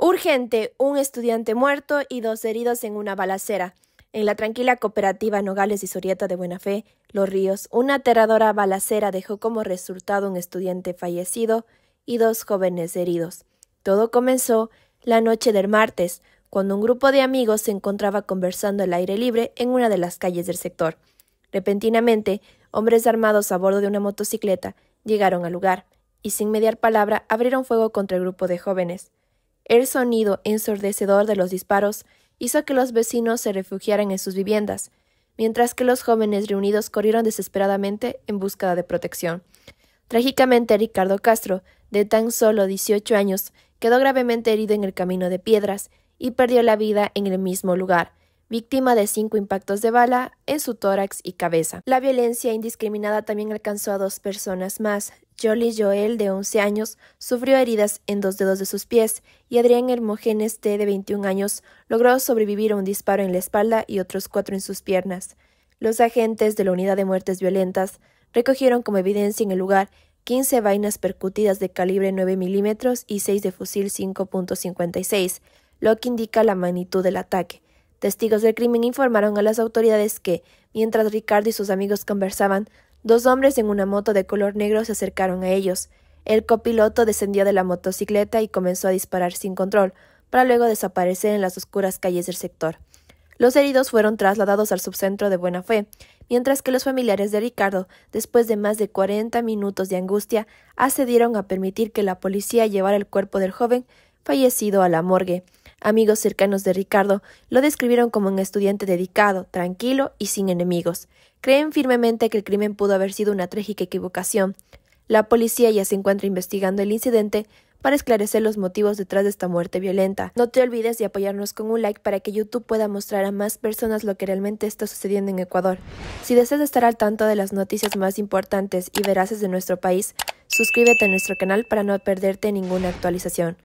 Urgente, un estudiante muerto y dos heridos en una balacera. En la tranquila cooperativa Nogales y Sorieta de Buena Fe, Los Ríos, una aterradora balacera dejó como resultado un estudiante fallecido y dos jóvenes heridos. Todo comenzó la noche del martes, cuando un grupo de amigos se encontraba conversando al aire libre en una de las calles del sector. Repentinamente, hombres armados a bordo de una motocicleta llegaron al lugar y sin mediar palabra abrieron fuego contra el grupo de jóvenes. El sonido ensordecedor de los disparos hizo que los vecinos se refugiaran en sus viviendas, mientras que los jóvenes reunidos corrieron desesperadamente en busca de protección. Trágicamente, Ricardo Castro, de tan solo 18 años, quedó gravemente herido en el camino de piedras y perdió la vida en el mismo lugar víctima de cinco impactos de bala en su tórax y cabeza. La violencia indiscriminada también alcanzó a dos personas más. Jolie Joel, de 11 años, sufrió heridas en dos dedos de sus pies y Adrián Hermógenes T, de 21 años, logró sobrevivir a un disparo en la espalda y otros cuatro en sus piernas. Los agentes de la Unidad de Muertes Violentas recogieron como evidencia en el lugar 15 vainas percutidas de calibre 9 milímetros y 6 de fusil 5.56, lo que indica la magnitud del ataque. Testigos del crimen informaron a las autoridades que, mientras Ricardo y sus amigos conversaban, dos hombres en una moto de color negro se acercaron a ellos. El copiloto descendió de la motocicleta y comenzó a disparar sin control, para luego desaparecer en las oscuras calles del sector. Los heridos fueron trasladados al subcentro de Buena Fe, mientras que los familiares de Ricardo, después de más de 40 minutos de angustia, accedieron a permitir que la policía llevara el cuerpo del joven fallecido a la morgue. Amigos cercanos de Ricardo lo describieron como un estudiante dedicado, tranquilo y sin enemigos. Creen firmemente que el crimen pudo haber sido una trágica equivocación. La policía ya se encuentra investigando el incidente para esclarecer los motivos detrás de esta muerte violenta. No te olvides de apoyarnos con un like para que YouTube pueda mostrar a más personas lo que realmente está sucediendo en Ecuador. Si deseas estar al tanto de las noticias más importantes y veraces de nuestro país, suscríbete a nuestro canal para no perderte ninguna actualización.